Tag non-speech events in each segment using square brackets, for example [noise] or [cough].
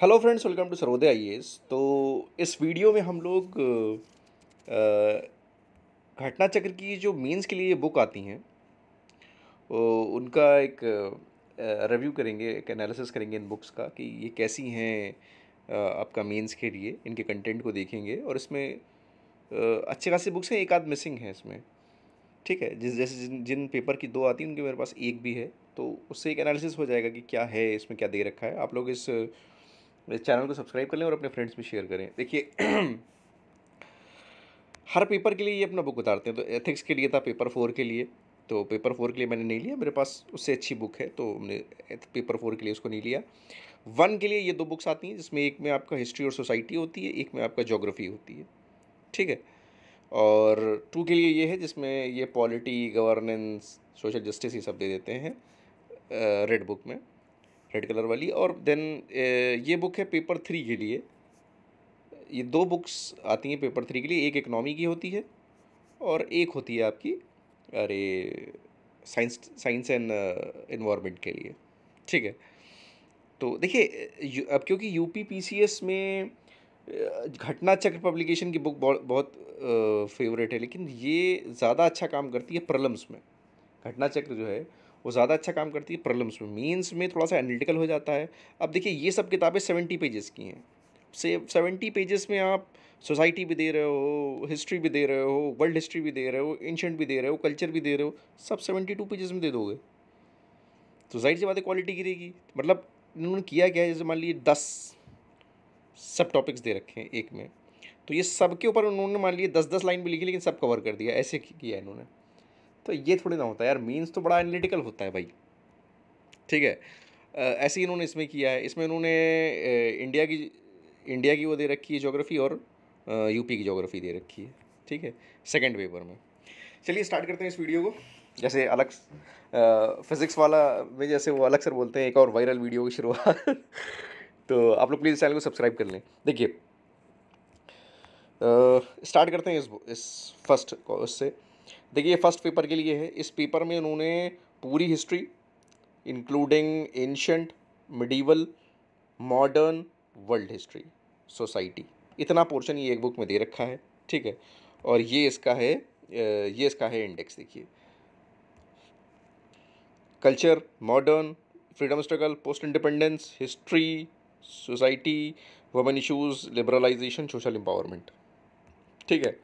hello friends welcome to Sarvodaya आई तो इस वीडियो में हम लोग घटना चक्र की जो मेंस के लिए बुक आती हैं उनका एक रिव्यू करेंगे एक एनालिसिस करेंगे इन बुक्स का कि ये कैसी हैं आपका मेंस के लिए इनके कंटेंट को देखेंगे और इसमें अच्छे खासे बुक्स हैं एक आध मिसिंग है इसमें ठीक है जिस जैसे जिन जिन पेपर की दो आती हैं उनके मेरे पास एक भी है तो उससे एक एनालिसिस हो जाएगा कि क्या है इसमें क्या दे रखा है आप लोग इस इस चैनल को सब्सक्राइब कर लें और अपने फ्रेंड्स में शेयर करें देखिए [clears throat] हर पेपर के लिए ये अपना बुक उतारते हैं तो एथिक्स के लिए था पेपर फोर के लिए तो पेपर फोर के लिए मैंने नहीं लिया मेरे पास उससे अच्छी बुक है तो हमने पेपर फोर के लिए उसको नहीं लिया वन के लिए ये दो बुक्स आती हैं जिसमें एक में आपका हिस्ट्री और सोसाइटी होती है एक में आपका जोग्राफी होती है ठीक है और टू के लिए ये है जिसमें ये पॉलिटी गवर्नेंस सोशल जस्टिस ये सब दे देते हैं रेड बुक में रेड कलर वाली और देन ये बुक है पेपर थ्री के लिए ये दो बुक्स आती हैं पेपर थ्री के लिए एक इकनॉमी की होती है और एक होती है आपकी अरे साइंस साइंस एंड इन्वामेंट के लिए ठीक है तो देखिए अब क्योंकि U P P C S में घटना चक्र पब्लिकेशन की बुक बहुत फेवरेट है लेकिन ये ज़्यादा अच्छा काम करती है प्रलम्स में घटना चक्र जो है वो ज़्यादा अच्छा काम करती है प्रॉब्लम्स में मीन्स में थोड़ा सा एनालिटिकल हो जाता है अब देखिए ये सब किताबें सेवेंटी पेजेस की हैं से सेवेंटी पेजेस में आप सोसाइटी भी दे रहे हो हिस्ट्री भी दे रहे हो वर्ल्ड हिस्ट्री भी दे रहे हो एंशंट भी दे रहे हो कल्चर भी दे रहे हो सब सेवेंटी टू पेजेस में दे दोगे तो जाहिर सी बात है क्वालिटी गिरेगी मतलब इन्होंने किया क्या है जैसे मान लीजिए दस सब टॉपिक्स दे रखे हैं एक में तो ये सब के ऊपर उन्होंने मान लीजिए दस दस लाइन भी लिखी लेकिन सब कवर कर दिया ऐसे किया इन्होंने तो ये थोड़ी ना होता है यार मीन्स तो बड़ा एनालिटिकल होता है भाई ठीक है ऐसे ही इन्होंने इसमें किया है इसमें इन्होंने इंडिया की इंडिया की वो दे रखी है जोग्राफ़ी और यूपी की जोग्राफ़ी दे रखी है ठीक है सेकेंड पेपर में चलिए स्टार्ट करते हैं इस वीडियो को जैसे अलग फिज़िक्स वाला में जैसे वो अलग सर बोलते हैं एक और वायरल वीडियो की शुरुआत [laughs] तो आप लोग प्लीज़ चैनल को सब्सक्राइब कर लें देखिए स्टार्ट करते हैं इस इस फर्स्ट उससे देखिए फर्स्ट पेपर के लिए है इस पेपर में उन्होंने पूरी history including ancient medieval modern world history society इतना पोर्शन ये एक बुक में दे रखा है ठीक है और ये इसका है ये इसका है इंडेक्स देखिए culture modern freedom struggle post independence history society women issues liberalisation social empowerment ठीक है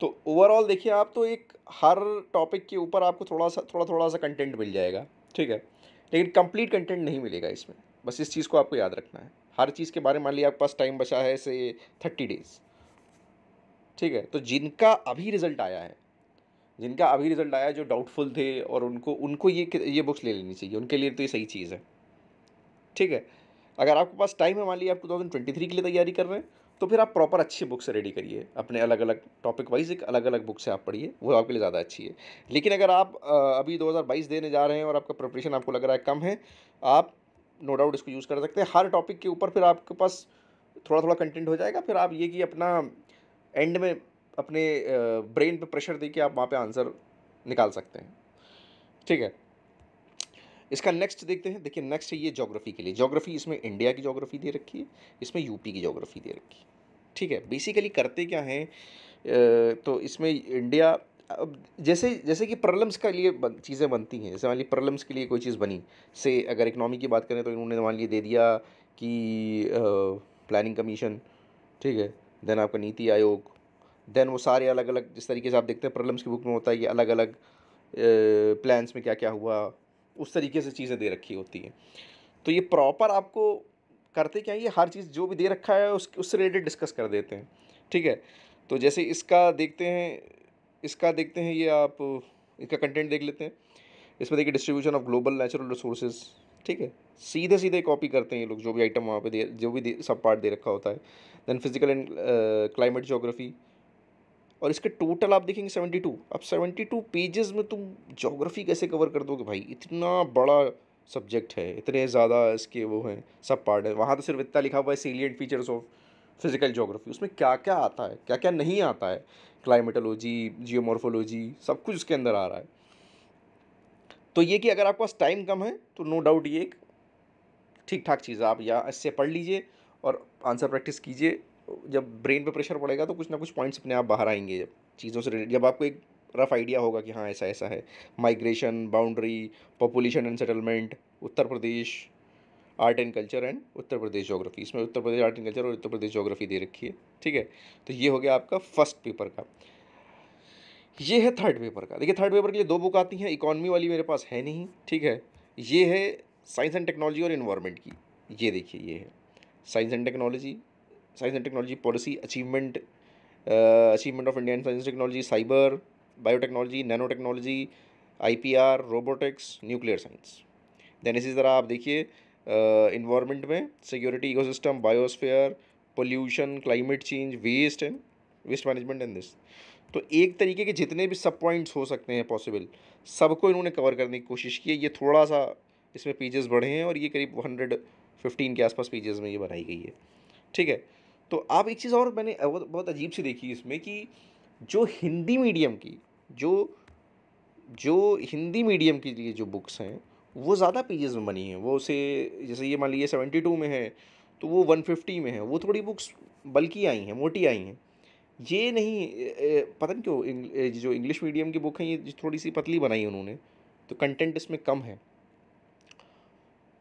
तो ओवरऑल देखिए आप तो एक हर टॉपिक के ऊपर आपको थोड़ा सा थोड़ा थोड़ा सा कंटेंट मिल जाएगा ठीक है लेकिन कंप्लीट कंटेंट नहीं मिलेगा इसमें बस इस चीज़ को आपको याद रखना है हर चीज़ के बारे में मान लीजिए आपके पास टाइम बचा है से थर्टी डेज़ ठीक है तो जिनका अभी रिज़ल्ट आया है जिनका अभी रिज़ल्ट आया जो डाउटफुल थे और उनको उनको ये ये बुक्स ले लेनी चाहिए उनके लिए तो ये सही चीज़ है ठीक है अगर आपके पास टाइम है मान लीजिए आप टू थाउजेंड ट्वेंटी थ्री के लिए तैयारी कर रहे हैं तो फिर आप प्रॉपर अच्छी बुक्स रेडी करिए अपने अलग अलग टॉपिक वाइज एक अलग अलग बुक से आप पढ़िए वो आपके लिए ज़्यादा अच्छी है लेकिन अगर आप अभी 2022 देने जा रहे हैं और आपका प्रिपरेशन आपको लग रहा है कम है आप नो डाउट इसको यूज़ कर सकते हैं हर टॉपिक के ऊपर फिर आपके पास थोड़ा थोड़ा कंटेंट हो जाएगा फिर आप ये कि अपना एंड में अपने ब्रेन पे प्रेशर दे के आप वहाँ पे आंसर निकाल सकते हैं ठीक है इसका नेक्स्ट देखते हैं देखिए नेक्स्ट है ये जोग्राफ़ी के लिए जोग्राफ़ी इसमें इंडिया की जोग्राफ़ी दे रखी है इसमें यूपी की जोग्राफ़ी दे रखी है ठीक है बेसिकली करते क्या हैं तो इसमें इंडिया अब जैसे जैसे कि प्रॉब्लम्स के लिए बन, चीज़ें बनती हैं जैसे मान ली प्रॉब्लम्स के लिए कोई चीज़ बनी से अगर इकनॉमी की बात करें तो इन्होंने मान लीजिए दे दिया कि प्लानिंग कमीशन ठीक है देन आपका नीति आयोग देन वो सारे अलग अलग जिस तरीके से आप देखते हैं प्रॉब्लम्स की बुक में होता है ये अलग अलग प्लान्स में क्या क्या हुआ उस तरीके से चीज़ें दे रखी होती हैं तो ये प्रॉपर आपको करते क्या ये हर चीज़ जो भी दे रखा है उस उससे रिलेटेड डिस्कस कर देते हैं ठीक है तो जैसे इसका देखते हैं इसका देखते हैं ये आप इसका कंटेंट देख लेते हैं इसमें देखिए distribution of global natural resources ठीक है सीधे सीधे कॉपी करते हैं ये लोग जो भी आइटम वहाँ पे दे जो भी सब पार्ट दे रखा होता है then physical and climate geography और इसके टोटल आप देखेंगे सेवेंटी टू अब सेवेंटी टू पेजेस में तुम जोग्राफ़ी कैसे कवर कर दोगे भाई इतना बड़ा सब्जेक्ट है इतने ज़्यादा इसके वो हैं सब पार्ट है वहाँ तो सिर्फ इतना लिखा हुआ है salient features of physical geography उसमें क्या क्या आता है क्या क्या नहीं आता है क्लाइमेटोलॉजी जियोमोरफोलॉजी सब कुछ उसके अंदर आ रहा है तो ये कि अगर आपके पास टाइम कम है तो नो डाउट ये एक ठीक ठाक चीज़ है आप या इससे पढ़ लीजिए और आंसर प्रैक्टिस कीजिए जब ब्रेन पे प्रेशर पड़ेगा तो कुछ ना कुछ पॉइंट्स अपने आप बाहर आएंगे जब चीज़ों से रिलेटेड जब आपको एक रफ आइडिया होगा कि हाँ ऐसा ऐसा है migration boundary population and settlement Uttar Pradesh art and culture and Uttar Pradesh geography इसमें Uttar Pradesh art and culture और उत्तर प्रदेश जोग्राफी दे रखी है ठीक है तो ये हो गया आपका फर्स्ट पेपर का ये है थर्ड पेपर का देखिए थर्ड पेपर के लिए दो बुक आती हैं इकॉनमी वाली मेरे पास है नहीं ठीक है ये है साइंस एंड टेक्नोलॉजी और इन्वायरमेंट की ये देखिए ये है science and technology science and technology policy achievement achievement of Indian science technology cyber biotechnology nano technology I P R robotics nuclear science then इसी तरह आप देखिए इन्वामेंट uh, में security ecosystem biosphere pollution climate change waste and waste management and this तो एक तरीके के जितने भी सब पॉइंट्स हो सकते हैं पॉसिबल सबको इन्होंने कवर करने की कोशिश की है ये थोड़ा सा इसमें पेजेस बढ़े हैं और ये करीब हंड्रेड फिफ्टीन के आसपास पेजेस में ये बनाई गई है ठीक है तो आप एक चीज़ और मैंने बहुत बहुत अजीब सी देखी इसमें कि जो हिंदी मीडियम की जो जो हिंदी मीडियम के लिए जो बुक्स हैं वो ज़्यादा पेजेस में बनी हैं वो उसे जैसे ये मान लीजिए सेवेंटी टू में है तो वो वन फिफ्टी में है वो थोड़ी बुक्स बल्कि आई हैं मोटी आई हैं ये नहीं पता नहीं क्यों जो इंग्लिश मीडियम की बुक हैं ये थोड़ी सी पतली बनाई उन्होंने तो कंटेंट इसमें कम है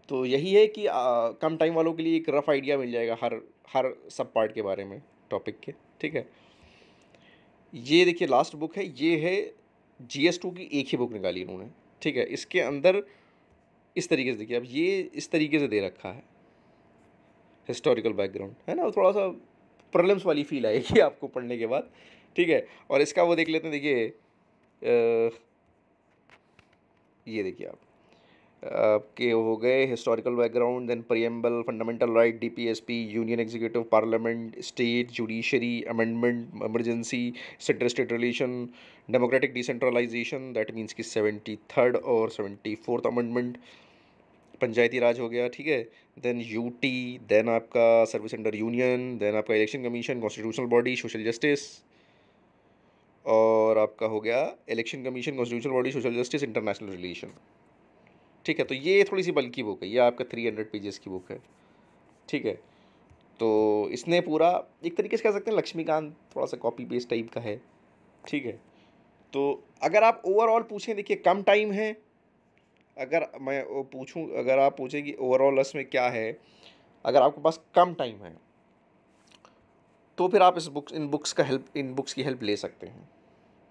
तो यही है कि आ, कम टाइम वालों के लिए एक रफ़ आइडिया मिल जाएगा हर हर सब पार्ट के बारे में टॉपिक के ठीक है ये देखिए लास्ट बुक है ये है जी एस टू की एक ही बुक निकाली इन्होंने ठीक है इसके अंदर इस तरीके से देखिए अब ये इस तरीके से दे रखा है हिस्टोरिकल बैकग्राउंड है ना थोड़ा सा प्रॉब्लम्स वाली फील आएगी आपको पढ़ने के बाद ठीक है और इसका वो देख लेते हैं देखिए ये देखिए आप Uh, के हो गए historical background then preamble fundamental right DPSP union executive parliament state judiciary amendment emergency centre state relation democratic decentralisation that means कि सेवेंटी थर्ड और seventy fourth amendment Panchayati Raj हो गया ठीक है देन यूटी देन आपका सर्विस अंडर यूनियन देन आपका election commission constitutional body social justice और आपका हो गया election commission constitutional body social justice international relation ठीक है तो ये थोड़ी सी बल्कि बुक है ये आपका थ्री हंड्रेड पेजेस की बुक है ठीक है तो इसने पूरा एक तरीके से कह सकते हैं लक्ष्मीकांत थोड़ा सा कॉपी पेस्ट टाइप का है ठीक है तो अगर आप ओवरऑल पूछें देखिए कम टाइम है अगर मैं पूछूं अगर आप पूछें कि ओवरऑल इसमें क्या है अगर आपके पास कम टाइम है तो फिर आप इस बुक इन बुक्स का हेल्प इन बुक्स की हेल्प ले सकते हैं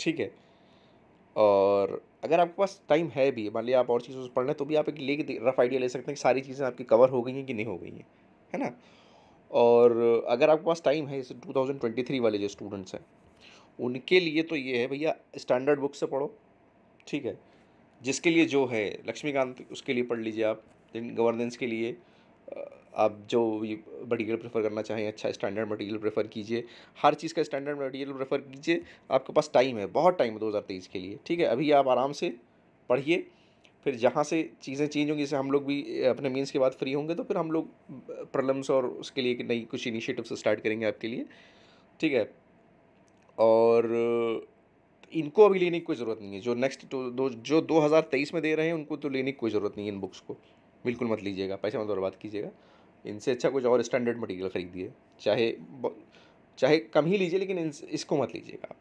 ठीक है और अगर आपके पास टाइम है भी मान लिया आप और चीज़ों से पढ़ है तो भी आप एक लेके रफ़ आइडिया ले सकते हैं कि सारी चीज़ें आपकी कवर हो गई हैं कि नहीं हो गई हैं है ना और अगर आपके पास टाइम है जैसे थ्री वाले जो स्टूडेंट्स हैं उनके लिए तो ये है भैया स्टैंडर्ड बुक से पढ़ो ठीक है जिसके लिए जो है लक्ष्मीकांत उसके लिए पढ़ लीजिए आप गवर्नेंस के लिए आप जो मटीरियल प्रेफर करना चाहें अच्छा स्टैंडर्ड मटीरियल प्रेफर कीजिए हर चीज़ का स्टैंडर्ड मटीरियल प्रेफर कीजिए आपके पास टाइम है बहुत टाइम है दो के लिए ठीक है अभी आप आराम से पढ़िए फिर जहाँ से चीज़ें चेंज होंगी जैसे हम लोग भी अपने मीन्स के बाद फ्री होंगे तो फिर हम लोग प्रॉब्लम्स और उसके लिए नई कुछ इनिशिएटिव्स स्टार्ट करेंगे आपके लिए ठीक है और इनको अभी लेने की कोई ज़रूरत नहीं है जो नेक्स्ट दो जो 2023 में दे रहे हैं उनको तो लेने की कोई ज़रूरत नहीं है इन बुक्स को बिल्कुल मत लीजिएगा पैसे मत बर्बाद कीजिएगा इनसे अच्छा कुछ और स्टैंडर्ड मटेरियल ख़रीदिए चाहे चाहे कम ही लीजिए लेकिन इसको मत लीजिएगा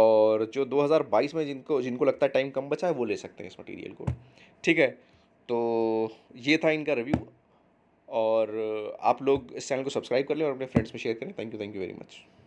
और जो 2022 में जिनको जिनको लगता है टाइम कम बचा है वो ले सकते हैं इस मटेरियल को ठीक है तो ये था इनका रिव्यू और आप लोग इस चैनल को सब्सक्राइब कर लें और अपने फ्रेंड्स में शेयर करें thank you thank you very much